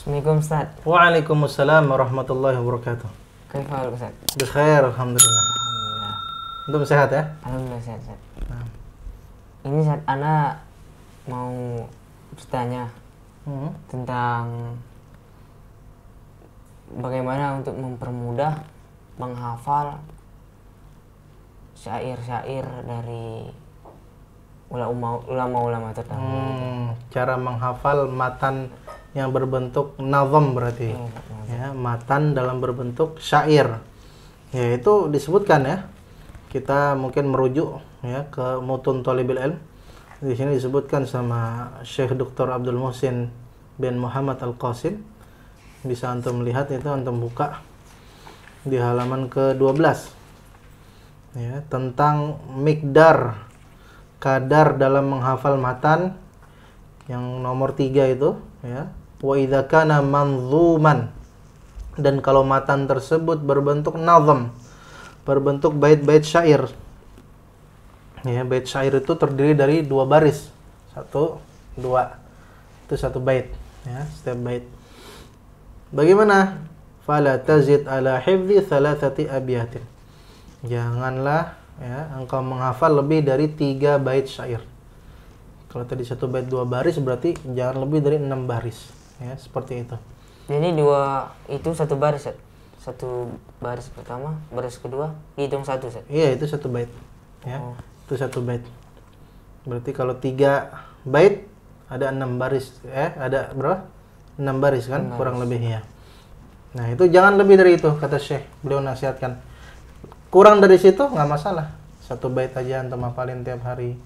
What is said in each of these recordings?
Assalamualaikum Ustaz. Waalaikumsalam warahmatullahi wabarakatuh. Kaifal Ustaz? Bikhair alhamdulillah. alhamdulillah. Untuk sehat ya? Alhamdulillah sehat. sehat. Nah. Ini saat anak mau bertanya hmm. tentang bagaimana untuk mempermudah menghafal syair-syair dari ulama-ulama tertentu. Hmm, cara menghafal matan yang berbentuk nazam berarti hmm, hmm. ya matan dalam berbentuk syair ya itu disebutkan ya kita mungkin merujuk ya ke mutun tolibil ilm di sini disebutkan sama Syekh Dr. Abdul Muhsin bin Muhammad Al Qasim bisa antum melihat itu antum buka di halaman ke-12 ya tentang mikdar kadar dalam menghafal matan yang nomor tiga itu ya wa idza kana manzuman dan kalau matan tersebut berbentuk nazam berbentuk bait-bait syair ya bait syair itu terdiri dari dua baris satu dua itu satu bait ya setiap bait bagaimana fala tazid ala hifzi thalathati abyatin janganlah ya engkau menghafal lebih dari tiga bait syair kalau tadi satu bait dua baris berarti jangan lebih dari enam baris ya seperti itu jadi dua itu satu baris set satu baris pertama baris kedua hitung satu set iya itu satu bait ya oh. itu satu bait berarti kalau tiga bait ada enam baris eh ada berapa enam baris kan 6 baris. kurang lebih ya nah itu jangan lebih dari itu kata Syekh beliau nasihatkan kurang dari situ nggak masalah satu bait aja antum hafalin tiap hari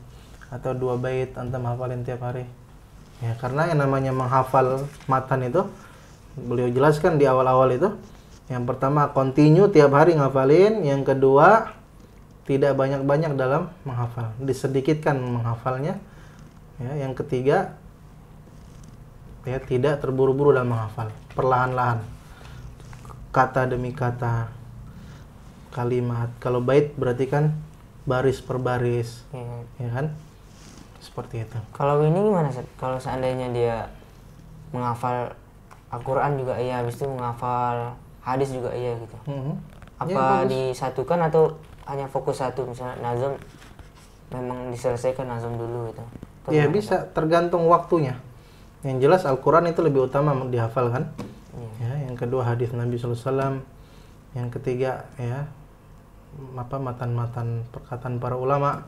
atau dua bait antum hafalin tiap hari ya karena yang namanya menghafal matan itu beliau jelaskan di awal-awal itu yang pertama continue tiap hari ngafalin yang kedua tidak banyak-banyak dalam menghafal disedikitkan menghafalnya ya yang ketiga ya tidak terburu-buru dalam menghafal perlahan-lahan kata demi kata kalimat kalau bait berarti kan baris per baris hmm. ya kan seperti itu kalau ini gimana kalau seandainya dia menghafal Al-Quran juga iya habis itu menghafal hadis juga iya gitu mm-hmm. apa ya, disatukan atau hanya fokus satu misalnya nazam memang diselesaikan nazam dulu gitu Iya bisa tergantung waktunya yang jelas Al-Quran itu lebih utama dihafal kan yeah. ya yang kedua hadis Nabi SAW yang ketiga ya apa matan-matan perkataan para ulama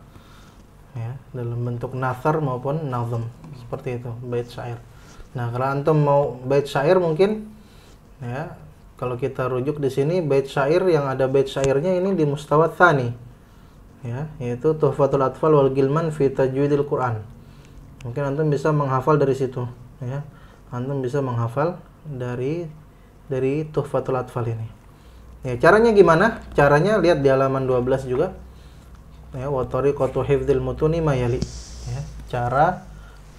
ya dalam bentuk nazar maupun nazam seperti itu bait syair. Nah, kalau antum mau bait syair mungkin ya kalau kita rujuk di sini bait syair yang ada bait syairnya ini di mustawat tsani ya yaitu Tuhfatul Atfal wal Gilman fi Tajwidil Quran. Mungkin antum bisa menghafal dari situ ya. Antum bisa menghafal dari dari Tuhfatul Atfal ini. Ya, caranya gimana? Caranya lihat di halaman 12 juga ya wa tariqatu hifdzil mutuni mayali ya cara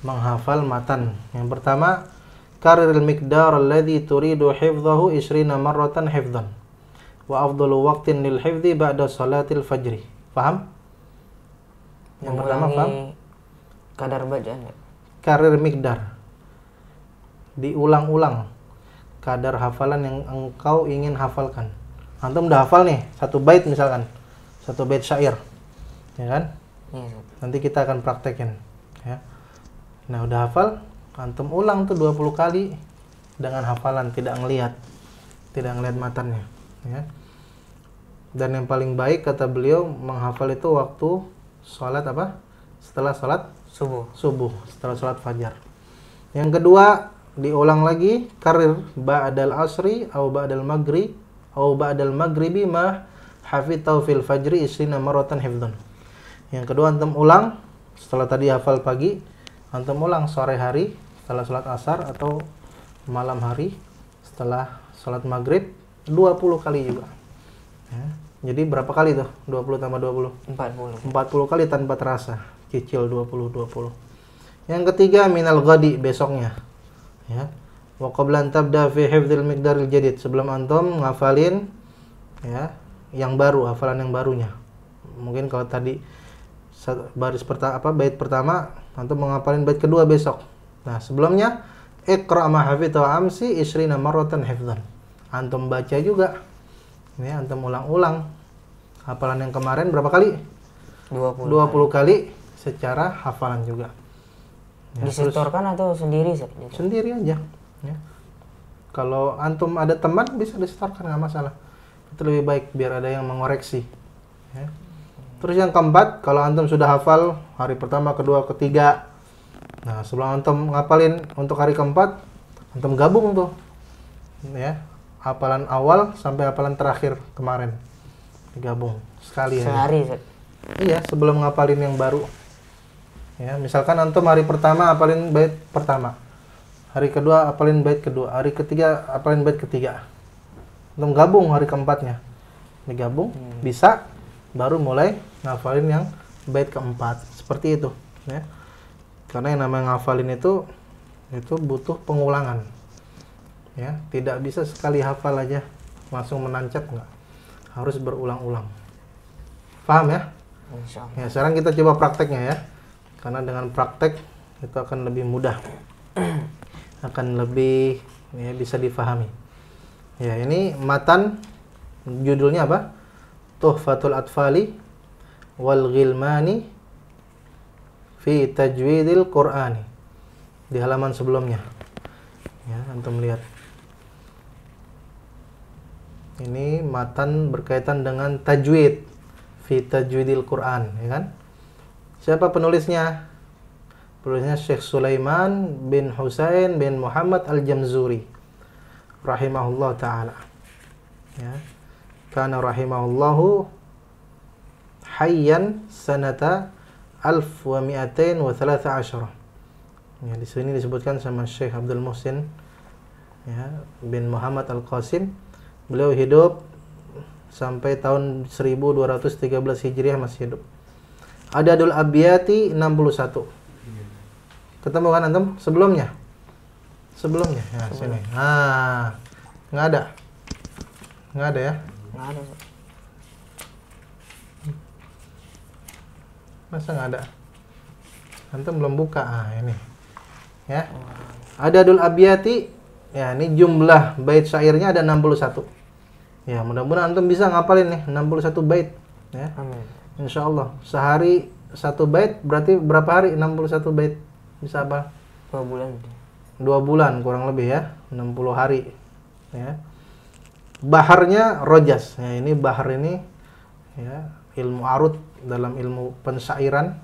menghafal matan yang pertama kariril miqdar alladhi turidu hifdhahu 20 marratan hifdhan wa afdalu waqtin lil hifdhi ba'da salatil fajri paham yang pertama paham kadar bacaan ya. karir miqdar diulang-ulang kadar hafalan yang engkau ingin hafalkan antum udah hafal nih satu bait misalkan satu bait syair ya kan? Hmm. Nanti kita akan praktekin, ya. Nah, udah hafal, antum ulang tuh 20 kali dengan hafalan, tidak ngelihat, tidak ngelihat matanya, ya. Dan yang paling baik kata beliau menghafal itu waktu sholat apa? Setelah sholat subuh. Subuh, setelah sholat fajar. Yang kedua, diulang lagi karir ba'dal asri atau ba'dal maghrib atau ba'dal maghribi ma hafidhu fil fajri isrina marotan hifdun yang kedua antum ulang setelah tadi hafal pagi, antum ulang sore hari setelah sholat asar atau malam hari setelah sholat maghrib 20 kali juga. Ya. Jadi berapa kali tuh? 20 tambah 20? 40. 40 kali tanpa terasa. Cicil 20 20. Yang ketiga minal ghadi besoknya. Ya. Wa qablan tabda fi hifdzil miqdaril jadid sebelum antum ngafalin ya yang baru, hafalan yang barunya. Mungkin kalau tadi baris pertama apa bait pertama nanti mengapalin bait kedua besok. Nah, sebelumnya ikra ma to amsi isrina marratan hifdzan. Antum baca juga. Ini antum ulang-ulang. Hafalan yang kemarin berapa kali? 20, 20 kali. kali secara hafalan juga. Ya, Disetorkan atau sendiri saja? Sendiri aja. Ya. Kalau antum ada teman bisa disetorkan nggak masalah. Itu lebih baik biar ada yang mengoreksi. Ya. Terus yang keempat, kalau antum sudah hafal hari pertama, kedua, ketiga. Nah, sebelum antum ngapalin untuk hari keempat, antum gabung tuh. Ya, hafalan awal sampai hafalan terakhir kemarin. Digabung sekali ya. Sehari, Iya, sebelum ngapalin yang baru. Ya, misalkan antum hari pertama hafalin bait pertama. Hari kedua hafalin bait kedua, hari ketiga hafalin bait ketiga. Antum gabung hari keempatnya. Digabung, hmm. bisa baru mulai ngafalin yang bait keempat seperti itu ya karena yang namanya ngafalin itu itu butuh pengulangan ya tidak bisa sekali hafal aja langsung menancap nggak harus berulang-ulang paham ya ya sekarang kita coba prakteknya ya karena dengan praktek itu akan lebih mudah akan lebih ya, bisa difahami ya ini matan judulnya apa Fatul Atfali wal ghilmani fi tajwidil qur'ani di halaman sebelumnya ya antum lihat ini matan berkaitan dengan tajwid fi tajwidil Quran ya kan siapa penulisnya penulisnya Syekh Sulaiman bin Husain bin Muhammad Al-Jamzuri rahimahullah taala ya karena rahimahullahu hayyan sanata alf wa mi'atain wa thalatha asyara. Ya, di sini disebutkan sama Syekh Abdul Muhsin ya, bin Muhammad Al-Qasim. Beliau hidup sampai tahun 1213 Hijriah masih hidup. Ada Adadul Abiyati 61. Ketemu kan antum sebelumnya? Sebelumnya. Ya, sini. Nah, nggak ada. Nggak ada ya? Nggak ada. masa nggak ada antum belum buka ah ini ya ada dul abiyati ya ini jumlah bait syairnya ada 61 ya mudah-mudahan antum bisa ngapalin nih 61 bait ya Amin. insya Allah sehari satu bait berarti berapa hari 61 bait bisa apa dua bulan dua bulan kurang lebih ya 60 hari ya baharnya rojas ya ini bahar ini ya ilmu arut dalam ilmu pensairan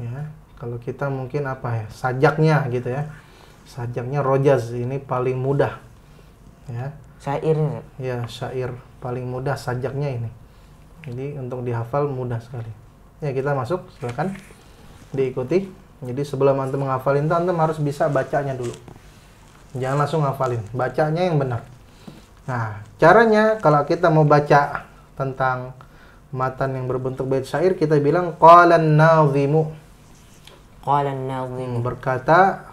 ya kalau kita mungkin apa ya sajaknya gitu ya sajaknya rojas ini paling mudah ya syair ya syair paling mudah sajaknya ini jadi untuk dihafal mudah sekali ya kita masuk silakan diikuti jadi sebelum antum menghafalin itu antum harus bisa bacanya dulu jangan langsung hafalin bacanya yang benar nah caranya kalau kita mau baca tentang matan yang berbentuk bait syair kita bilang qalan nazimu qalan nazimu berkata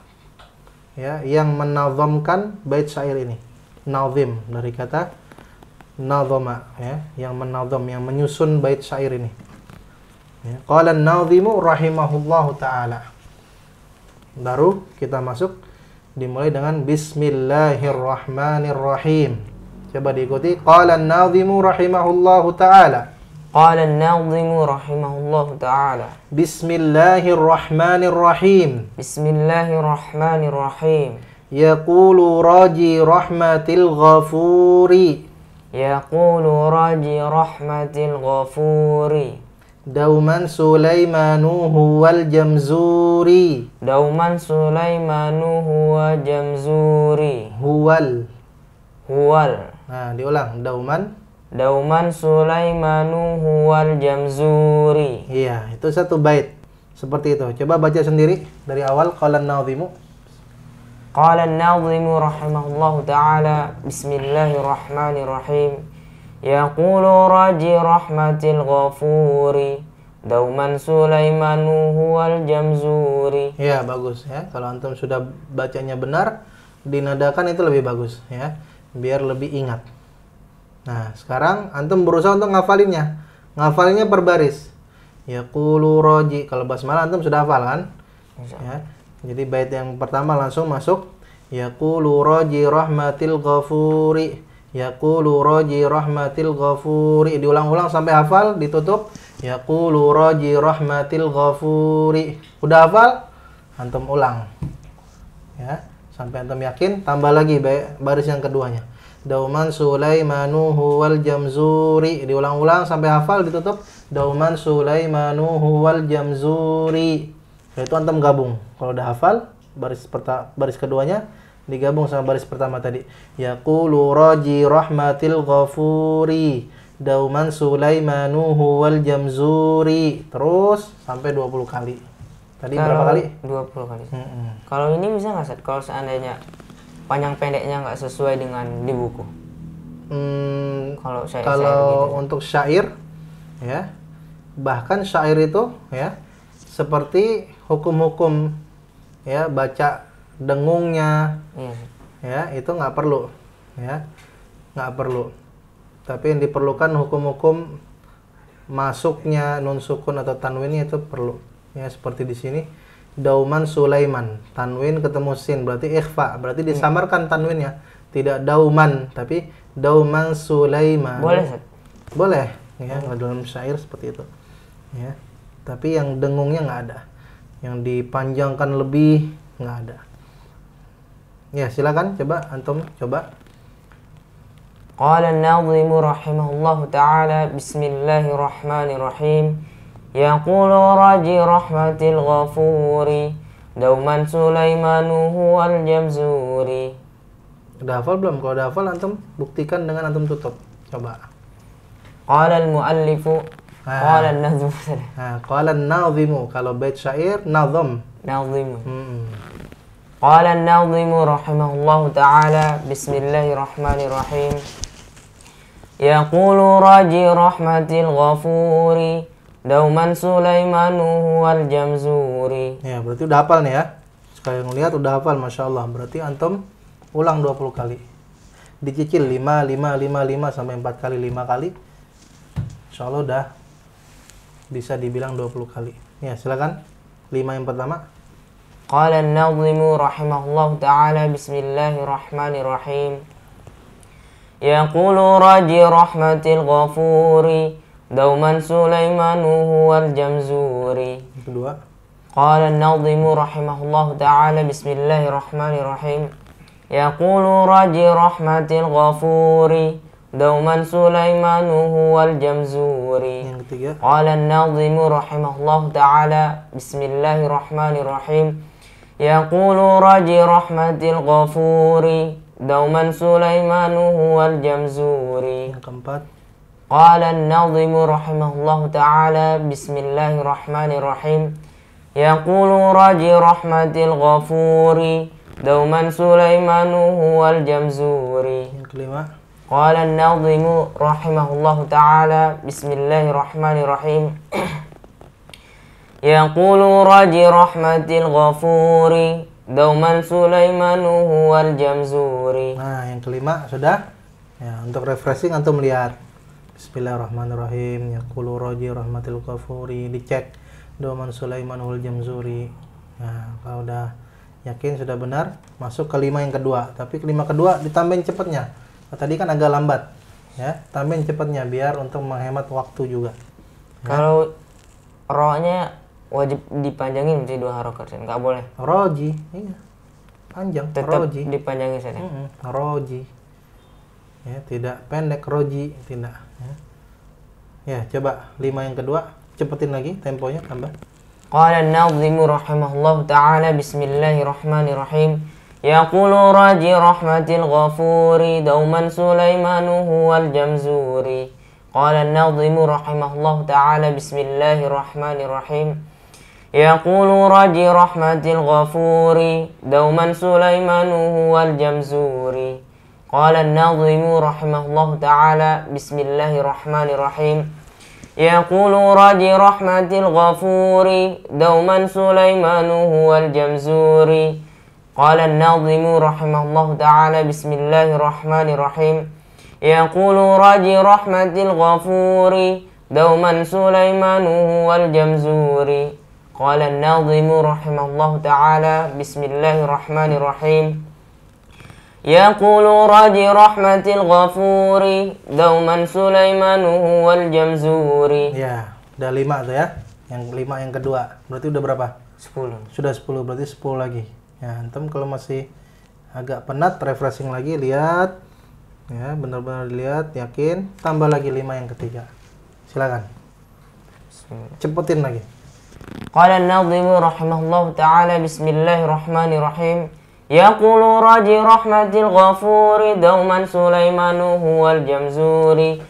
ya yang menazamkan bait syair ini nazim dari kata nazama ya yang menazam yang menyusun bait syair ini ya qalan nazimu rahimahullahu taala baru kita masuk dimulai dengan bismillahirrahmanirrahim coba diikuti qalan nazimu rahimahullahu taala قال الناظم رحمه الله تعالى بسم الله الرحمن الرحيم بسم الله الرحمن الرحيم يقول راجي رحمة الغفور يقول راجي رحمة الغفور دوما سليمان هو الجمزوري دوما سليمان هو الجمزوري هو ال هو ال آه، nah دوما Dauman Sulaimanu huwal jamzuri. Iya, itu satu bait. Seperti itu. Coba baca sendiri dari awal qalan nazimu Qalan rahimahullah nazimu rahimahullahu taala bismillahirrahmanirrahim. Yaqulu raji rahmatil ghafuri. Dauman Sulaimanu huwal jamzuri. Iya, bagus ya. Kalau antum sudah bacanya benar, dinadakan itu lebih bagus ya. Biar lebih ingat. Nah, sekarang antum berusaha untuk ngafalinnya. Ngafalinnya per baris. Yaqulu roji. Kalau basmalah antum sudah hafal kan? Ya. Jadi bait yang pertama langsung masuk Yaqulu roji rahmatil ghafuri. Yaqulu roji rahmatil ghafuri. Diulang-ulang sampai hafal, ditutup. Yaqulu roji rahmatil ghafuri. Udah hafal? Antum ulang. Ya, sampai antum yakin, tambah lagi baris yang keduanya. Dauman Sulaimanu huwal jamzuri. Diulang-ulang sampai hafal ditutup. Dauman Sulaimanu huwal jamzuri. Nah, itu antum gabung. Kalau udah hafal, baris pertama baris keduanya digabung sama baris pertama tadi. Yaqulu raji rahmatil ghafuri. Dauman Sulaimanu huwal jamzuri. Terus sampai 20 kali. Tadi Kalau berapa kali? 20 kali. Mm -mm. Kalau ini bisa nggak, Kalau seandainya panjang pendeknya nggak sesuai dengan di buku hmm, kalau saya kalau syair gitu. untuk syair ya bahkan syair itu ya seperti hukum-hukum ya baca dengungnya iya. ya itu nggak perlu ya nggak perlu tapi yang diperlukan hukum-hukum masuknya nun sukun atau tanwin itu perlu ya seperti di sini Dauman Sulaiman. Tanwin ketemu sin berarti ikhfa, berarti hmm. disamarkan tanwinnya. Tidak Dauman tapi Dauman Sulaiman. Boleh, Boleh. Ya, hmm. dalam syair seperti itu. Ya. Tapi yang dengungnya nggak ada. Yang dipanjangkan lebih nggak ada. Ya, silakan coba antum coba. Qala an nazimu rahimahullahu taala Bismillahirrahmanirrahim. يقول رجي رحمة الغفور دوما سليمان هو الجمزور Udah hafal belum? Kalau udah hafal antum buktikan dengan antum tutup. Coba. Qala al-muallifu ah. Qala an-nazim. Ah, qala nazimu kalau bait syair Nazim. Nazimu. Hmm. Qala an-nazim rahimahullahu taala bismillahirrahmanirrahim. Yaqulu raji rahmatil ghafuri. Dauman Sulaimanu wal Jamzuri. Ya, berarti udah hafal nih ya. Sekali ngelihat udah hafal, Masya Allah. Berarti antum ulang 20 kali. Dicicil 5, 5, 5, 5 sampai 4 kali, 5 kali. Insya Allah udah bisa dibilang 20 kali. Ya, silakan. 5 yang pertama. Qala an nazimu rahimahullah taala bismillahirrahmanirrahim. Yaqulu raji rahmatil ghafuri دوما سليمان هو الجمزوري قال الناظم رحمه الله تعالى بسم الله الرحمن الرحيم يقول راجي رحمة الغفور دوما سليمان هو الجمزوري قال الناظم رحمه الله تعالى بسم الله الرحمن الرحيم يقول راجي رحمة الغفور دوما سليمان هو الجمزوري قال الناظم رحمه الله تعالى بسم الله الرحمن الرحيم يقول راجي رحمة الغفور دوما سليمان هو الجمزوري قال الناظم رحمه الله تعالى بسم الله الرحمن الرحيم يقول راجي رحمة الغفور دوما Sulaimanu huwal jamzuri. Nah, yang kelima sudah. Ya, untuk refreshing atau melihat Bismillahirrahmanirrahim Yaqulu roji rahmatil kafuri Dicek Doman Sulaiman ul jamzuri Nah kalau udah yakin sudah benar Masuk ke lima yang kedua Tapi kelima kedua ditambahin cepatnya Tadi kan agak lambat ya Tambahin cepatnya biar untuk menghemat waktu juga ya. Kalau rohnya wajib dipanjangin menjadi dua harokat sih nggak boleh roji iya panjang tetap roji dipanjangin saja ya? mm -hmm. roji ya tidak pendek roji tidak ya. ya coba lima yang kedua cepetin lagi temponya tambah qala nazimu nadhimu rahimahullahu taala bismillahirrahmanirrahim يقول راجي رحمة الغفور دوما سليمان هو الجمزوري قال الناظم رحمه الله تعالى بسم الله الرحمن الرحيم يقول راجي رحمة الغفور دوما سليمان هو الجمزوري قال الناظم رحمه الله تعالى بسم الله الرحمن الرحيم يقول رج رحمة الغفور دوما سليمان هو الجمزور قال الناظم رحمه الله تعالى بسم الله الرحمن الرحيم يقول رج رحمة الغفور دوما سليمان هو الجمزور قال الناظم رحمه الله تعالى بسم الله الرحمن الرحيم يقول رج رحمة الغفور دوما سليمان هو الجمزور ya udah lima tuh ya yang lima yang kedua berarti udah berapa sepuluh sudah sepuluh berarti sepuluh lagi ya antum kalau masih agak penat refreshing lagi lihat ya benar-benar dilihat yakin tambah lagi lima yang ketiga silakan cepetin lagi قال الناظم رحمه الله تعالى بسم الله الرحمن يقول راجي رحمة الغفور دوما سليمان هو الجمزوري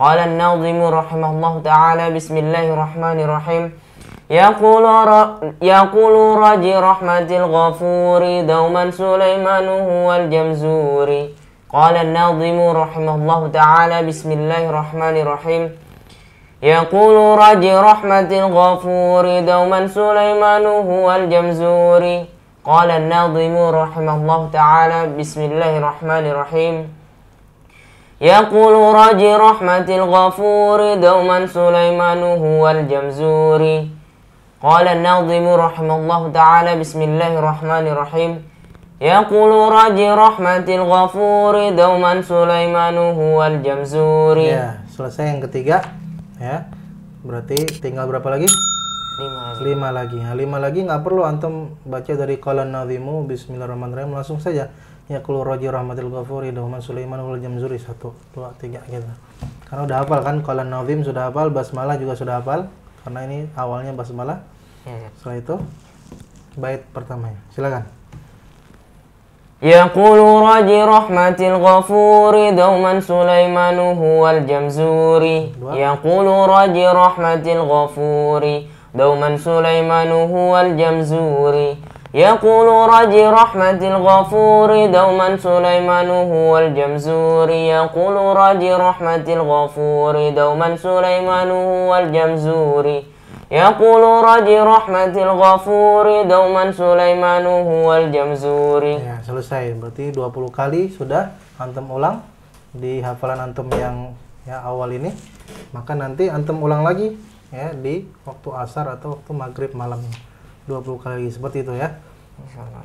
قال الناظم رحمه الله تعالى بسم الله الرحمن الرحيم يقول ر... يقول راجي رحمة الغفور دوما سليمان هو الجمزوري قال الناظم رحمه الله تعالى بسم الله الرحمن الرحيم يقول راجي رحمة الغفور دوما سليمان هو الجمزوري قال الناظم رحمه الله تعالى بسم الله الرحمن الرحيم يقول راجي رحمة الغفور دوما سليمان هو الجمزور قال الناظم رحمه الله تعالى بسم الله الرحمن الرحيم يقول راجي رحمة الغفور دوما سليمان هو الجمزور ya selesai yang ketiga ya berarti tinggal berapa lagi lima lagi lima lagi, nah, lima lagi nggak perlu antum baca dari kalan nazimu Bismillahirrahmanirrahim langsung saja ya kulu roji rahmatil ghafuri dohman sulaiman wal jamzuri satu dua tiga gitu karena udah hafal kan kalan nazim sudah hafal basmalah juga sudah hafal karena ini awalnya basmalah ya. setelah itu bait pertamanya silakan يقول رجي رحمة الغفور دوما سليمان هو الجمزوري يقول رجي رحمة الغفور دوما سليمان هو الجمزوري يقول رجي رحمة الغفور دوما سليمان هو الجمزور يقول رجي رحمة الغفور دوما سليمان هو الجمزور يقول رجي رحمة الغفور دوما سليمان هو الجمزور ya, selesai berarti 20 kali sudah antum ulang di hafalan antum yang ya awal ini maka nanti antum ulang lagi ya di waktu asar atau waktu maghrib malam 20 kali seperti itu ya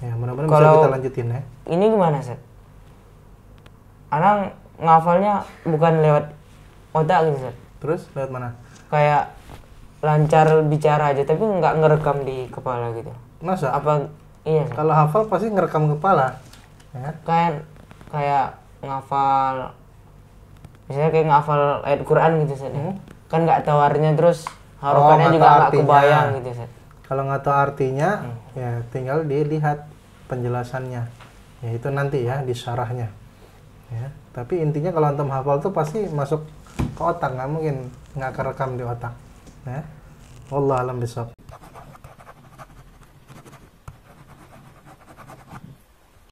ya benar-benar bisa kita lanjutin ya ini gimana set Anang ngafalnya bukan lewat otak gitu set terus lewat mana kayak lancar bicara aja tapi nggak ngerekam di kepala gitu masa apa iya kalau hafal pasti ngerekam kepala ya kayak kayak ngafal misalnya kayak ngafal ayat Quran gitu set ya. hmm kan nggak tahu artinya terus harapannya oh, juga nggak kebayang gitu set kalau nggak tahu artinya hmm. ya tinggal dilihat penjelasannya ya itu nanti ya di syarahnya ya tapi intinya kalau antum hafal tuh pasti masuk ke otak nggak mungkin nggak kerekam di otak ya Allah alam besok